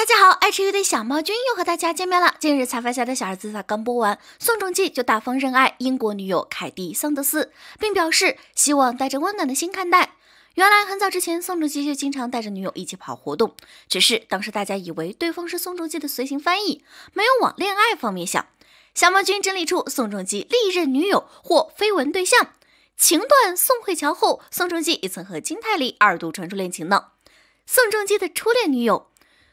大家好，爱吃鱼的小猫君又和大家见面了。近日才发家的小儿子才刚播完《宋仲基》就大方认爱英国女友凯蒂桑德斯，并表示希望带着温暖的心看待。原来很早之前宋仲基就经常带着女友一起跑活动，只是当时大家以为对方是宋仲基的随行翻译，没有往恋爱方面想。小猫君整理出宋仲基历任女友或绯闻对象，情断宋慧乔后，宋仲基也曾和金泰梨二度传出恋情呢。宋仲基的初恋女友。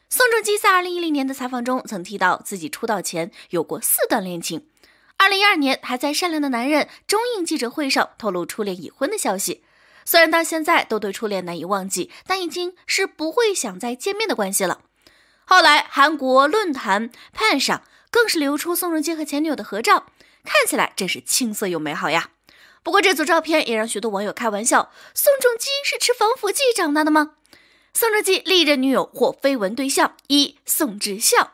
宋仲基在二零一零年的采访中曾提到自己出道前有过四段恋情。二零一二年还在《善良的男人》中映记者会上透露初恋已婚的消息。虽然到现在都对初恋难以忘记，但已经是不会想再见面的关系了。后来韩国论坛 Pan 上更是流出宋仲基和前女友的合照，看起来真是青涩又美好呀。不过这组照片也让许多网友开玩笑：宋仲基是吃防腐剂长大的吗？宋仲基历任女友或绯闻对象一宋智孝。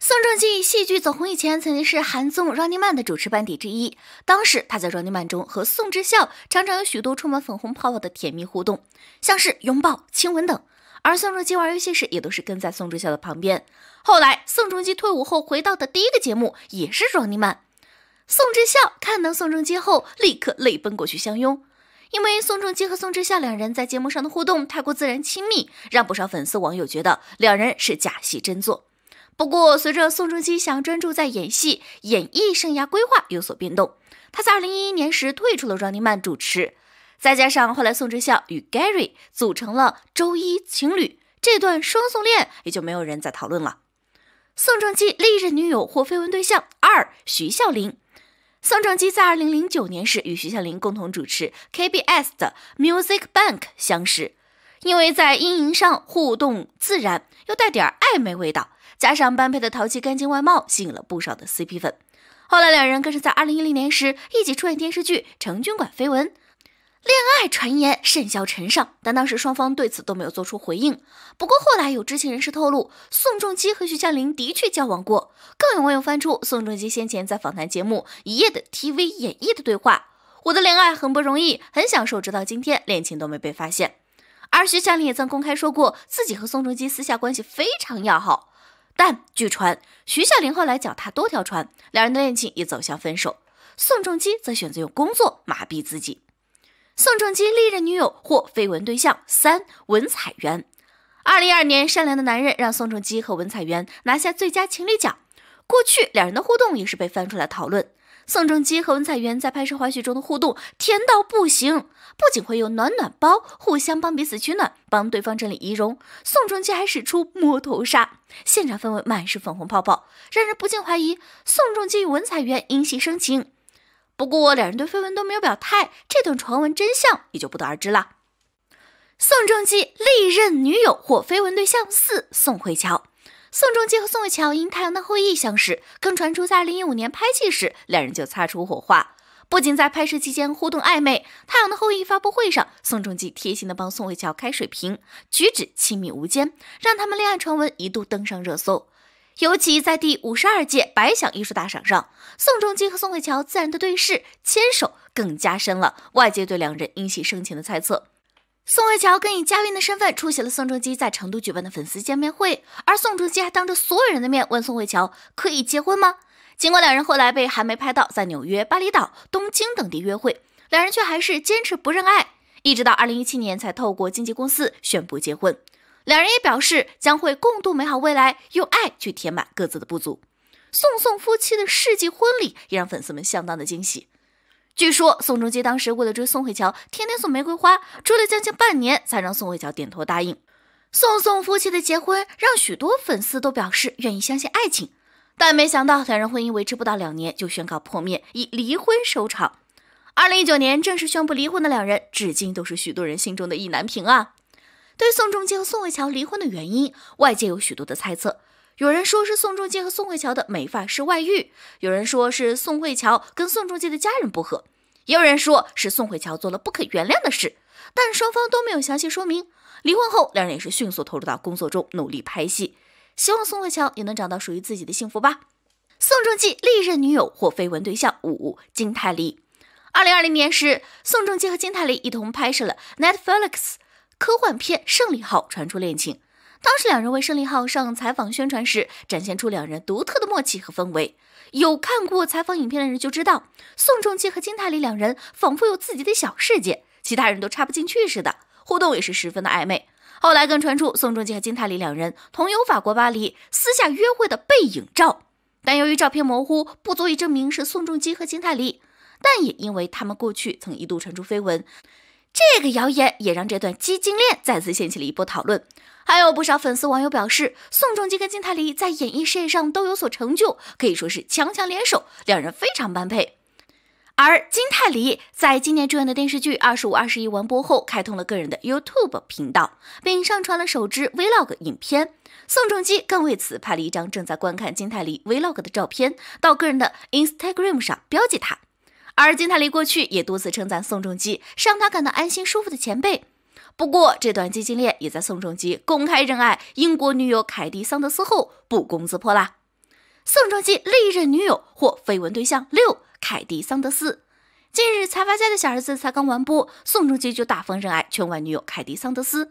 宋仲基戏剧走红以前，曾经是韩综《Running Man》的主持班底之一。当时他在《Running Man》中和宋智孝常常有许多充满粉红泡泡的甜蜜互动，像是拥抱、亲吻等。而宋仲基玩游戏时也都是跟在宋智孝的旁边。后来宋仲基退伍后回到的第一个节目也是《Running Man》。宋智孝看到宋仲基后，立刻泪奔过去相拥。因为宋仲基和宋智孝两人在节目上的互动太过自然亲密，让不少粉丝网友觉得两人是假戏真做。不过，随着宋仲基想专注在演戏，演艺生涯规划有所变动，他在2011年时退出了 Running Man 主持。再加上后来宋智孝与 Gary 组成了周一情侣，这段双宋恋也就没有人再讨论了。宋仲基历任女友或绯闻对象二徐孝琳。宋仲基在二零零九年时与徐小琳共同主持 KBS 的 Music Bank 相识，因为在音营上互动自然，又带点暧昧味道，加上般配的淘气干净外貌，吸引了不少的 CP 粉。后来两人更是在二零一零年时一起出演电视剧《成军馆绯闻》。恋爱传言甚嚣尘上，但当时双方对此都没有做出回应。不过后来有知情人士透露，宋仲基和徐佳琳的确交往过。更有网友翻出宋仲基先前在访谈节目《一夜的 TV 演绎》的对话：“我的恋爱很不容易，很享受，直到今天恋情都没被发现。”而徐佳玲也曾公开说过自己和宋仲基私下关系非常要好。但据传，徐佳莹后来脚踏多条船，两人的恋情也走向分手。宋仲基则选择用工作麻痹自己。宋仲基历任女友或绯闻对象三文采元，二零二年善良的男人让宋仲基和文采元拿下最佳情侣奖。过去两人的互动也是被翻出来讨论。宋仲基和文采元在拍摄花絮中的互动甜到不行，不仅会有暖暖包互相帮彼此取暖，帮对方整理仪容。宋仲基还使出摸头杀，现场氛围满是粉红泡泡，让人不禁怀疑宋仲基与文采元因戏生情。不过，两人对绯闻都没有表态，这段传闻真相也就不得而知了。宋仲基历任女友或绯闻对象四宋慧乔。宋仲基和宋慧乔因《太阳的后裔》相识，更传出在2015年拍戏时两人就擦出火花，不仅在拍摄期间互动暧昧，《太阳的后裔》发布会上，宋仲基贴心的帮宋慧乔开水瓶，举止亲密无间，让他们恋爱传闻一度登上热搜。尤其在第五十二届白想艺术大赏上，宋仲基和宋慧乔自然的对视，牵手更加深了。外界对两人因戏生情的猜测，宋慧乔更以嘉宾的身份出席了宋仲基在成都举办的粉丝见面会，而宋仲基还当着所有人的面问宋慧乔：“可以结婚吗？”尽管两人后来被韩媒拍到在纽约、巴厘岛、东京等地约会，两人却还是坚持不认爱，一直到二零一七年才透过经纪公司宣布结婚。两人也表示将会共度美好未来，用爱去填满各自的不足。宋宋夫妻的世纪婚礼也让粉丝们相当的惊喜。据说宋仲基当时为了追宋慧乔，天天送玫瑰花，追了将近半年才让宋慧乔点头答应。宋宋夫妻的结婚让许多粉丝都表示愿意相信爱情，但没想到两人婚姻维持不到两年就宣告破灭，以离婚收场。二零一九年正式宣布离婚的两人，至今都是许多人心中的意难平啊。对宋仲基和宋慧乔离婚的原因，外界有许多的猜测。有人说是宋仲基和宋慧乔的美发师外遇，有人说是宋慧乔跟宋仲基的家人不和，也有人说是宋慧乔做了不可原谅的事。但双方都没有详细说明。离婚后，两人也是迅速投入到工作中，努力拍戏。希望宋慧乔也能找到属于自己的幸福吧。宋仲基历任女友或绯闻对象五金泰梨。二零二零年时，宋仲基和金泰梨一同拍摄了 Netflix。科幻片《胜利号》传出恋情，当时两人为《胜利号》上采访宣传时，展现出两人独特的默契和氛围。有看过采访影片的人就知道，宋仲基和金泰梨两人仿佛有自己的小世界，其他人都插不进去似的，互动也是十分的暧昧。后来更传出宋仲基和金泰梨两人同游法国巴黎，私下约会的背影照，但由于照片模糊，不足以证明是宋仲基和金泰梨，但也因为他们过去曾一度传出绯闻。这个谣言也让这段“基金恋”再次掀起了一波讨论，还有不少粉丝网友表示，宋仲基跟金泰梨在演艺事业上都有所成就，可以说是强强联手，两人非常般配。而金泰梨在今年主演的电视剧《二十五二十一》完播后，开通了个人的 YouTube 频道，并上传了首支 Vlog 影片。宋仲基更为此拍了一张正在观看金泰梨 Vlog 的照片，到个人的 Instagram 上标记他。而金泰梨过去也多次称赞宋仲基是让他感到安心舒服的前辈。不过，这段基金恋也在宋仲基公开认爱英国女友凯蒂·桑德斯后不攻自破啦。宋仲基历任女友或绯闻对象六凯蒂·桑德斯，近日才发家的小儿子才刚完播，宋仲基就大方认爱圈外女友凯蒂·桑德斯。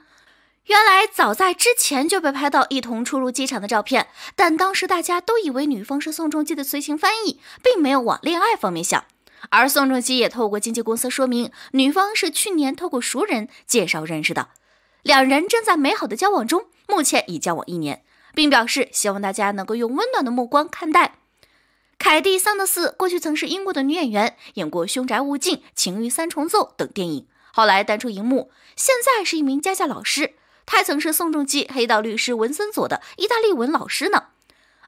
原来早在之前就被拍到一同出入机场的照片，但当时大家都以为女方是宋仲基的随行翻译，并没有往恋爱方面想。而宋仲基也透过经纪公司说明，女方是去年透过熟人介绍认识的，两人正在美好的交往中，目前已交往一年，并表示希望大家能够用温暖的目光看待。凯蒂桑德斯过去曾是英国的女演员，演过《凶宅物尽》《情欲三重奏》等电影，后来淡出荧幕，现在是一名家教老师。她曾是宋仲基黑道律师文森佐的意大利文老师呢。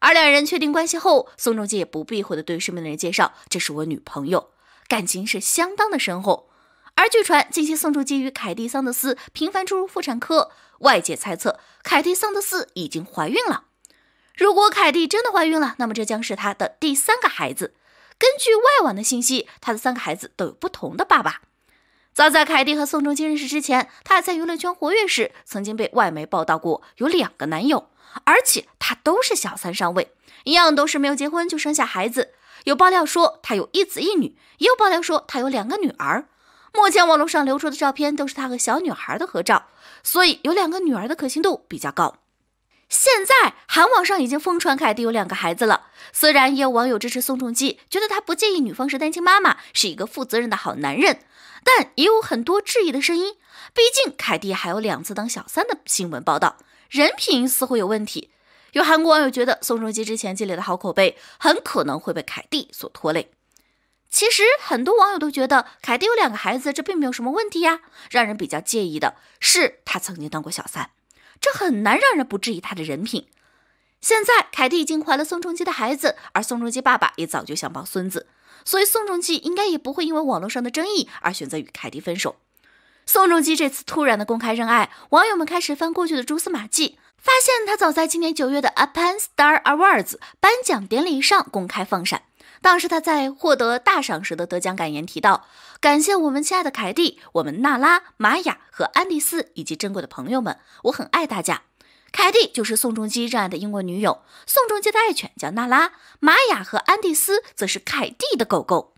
而两人确定关系后，宋仲基也不避讳的对身边的人介绍：“这是我女朋友，感情是相当的深厚。”而据传，近期宋仲基与凯蒂·桑德斯频繁出入妇产科，外界猜测凯蒂·桑德斯已经怀孕了。如果凯蒂真的怀孕了，那么这将是她的第三个孩子。根据外网的信息，她的三个孩子都有不同的爸爸。早在凯蒂和宋仲基认识之前，她在娱乐圈活跃时，曾经被外媒报道过有两个男友。而且他都是小三上位，一样都是没有结婚就生下孩子。有爆料说他有一子一女，也有爆料说他有两个女儿。目前网络上流出的照片都是他和小女孩的合照，所以有两个女儿的可信度比较高。现在韩网上已经疯传凯蒂有两个孩子了，虽然也有网友支持宋仲基，觉得他不介意女方是单亲妈妈，是一个负责任的好男人，但也有很多质疑的声音。毕竟凯蒂还有两次当小三的新闻报道。人品似乎有问题，有韩国网友觉得宋仲基之前积累的好口碑很可能会被凯蒂所拖累。其实很多网友都觉得凯蒂有两个孩子这并没有什么问题呀，让人比较介意的是他曾经当过小三，这很难让人不质疑他的人品。现在凯蒂已经怀了宋仲基的孩子，而宋仲基爸爸也早就想抱孙子，所以宋仲基应该也不会因为网络上的争议而选择与凯蒂分手。宋仲基这次突然的公开认爱，网友们开始翻过去的蛛丝马迹，发现他早在今年九月的 a p a n Star Awards 颁奖典礼上公开放闪。当时他在获得大赏时的得奖感言提到：“感谢我们亲爱的凯蒂、我们娜拉、玛雅和安迪斯以及珍贵的朋友们，我很爱大家。”凯蒂就是宋仲基热爱的英国女友。宋仲基的爱犬叫娜拉，玛雅和安迪斯则是凯蒂的狗狗。